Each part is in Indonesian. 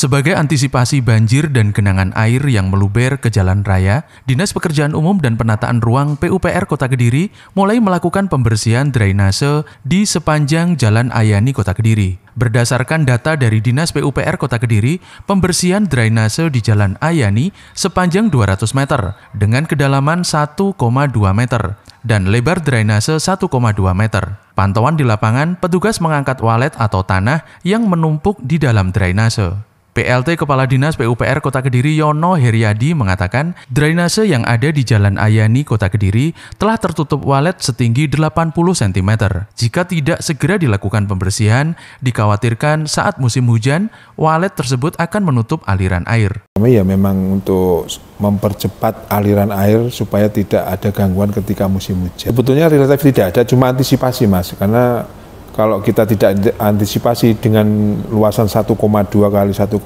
Sebagai antisipasi banjir dan genangan air yang meluber ke jalan raya, Dinas Pekerjaan Umum dan Penataan Ruang PUPR Kota Kediri mulai melakukan pembersihan drainase di sepanjang Jalan Ayani Kota Kediri. Berdasarkan data dari Dinas PUPR Kota Kediri, pembersihan drainase di Jalan Ayani sepanjang 200 meter dengan kedalaman 1,2 meter dan lebar drainase 1,2 meter. Pantauan di lapangan, petugas mengangkat walet atau tanah yang menumpuk di dalam drainase. PLT Kepala Dinas PUPR Kota Kediri Yono Heriadi mengatakan, drainase yang ada di Jalan Ayani Kota Kediri telah tertutup walet setinggi 80 cm. Jika tidak segera dilakukan pembersihan, dikhawatirkan saat musim hujan, walet tersebut akan menutup aliran air. Kami ya memang untuk mempercepat aliran air supaya tidak ada gangguan ketika musim hujan. Sebetulnya relatif tidak ada, cuma antisipasi mas, karena kalau kita tidak antisipasi dengan luasan 1,2 kali 1,2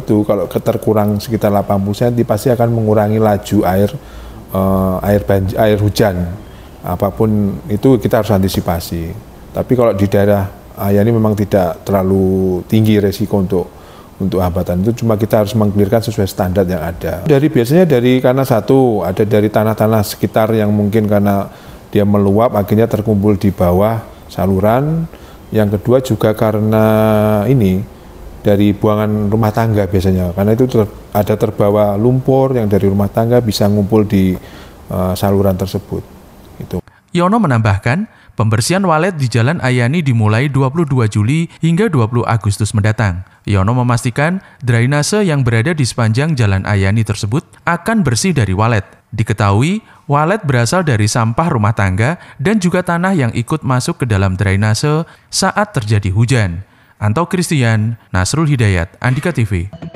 itu kalau terkurang sekitar 80 cm pasti akan mengurangi laju air uh, air banjir, air hujan apapun itu kita harus antisipasi. Tapi kalau di daerah ah, ya ini memang tidak terlalu tinggi resiko untuk untuk hambatan itu cuma kita harus mengklirkan sesuai standar yang ada. Dari biasanya dari karena satu ada dari tanah-tanah sekitar yang mungkin karena dia meluap akhirnya terkumpul di bawah saluran yang kedua juga karena ini dari buangan rumah tangga biasanya karena itu ter, ada terbawa lumpur yang dari rumah tangga bisa ngumpul di uh, saluran tersebut. Itu. Yono menambahkan, Pembersihan walet di Jalan Ayani dimulai 22 Juli hingga 20 Agustus mendatang. Yono memastikan drainase yang berada di sepanjang Jalan Ayani tersebut akan bersih dari walet. Diketahui, Walet berasal dari sampah rumah tangga dan juga tanah yang ikut masuk ke dalam drainase saat terjadi hujan. Anto Christian, Nasrul Hidayat, Andika TV.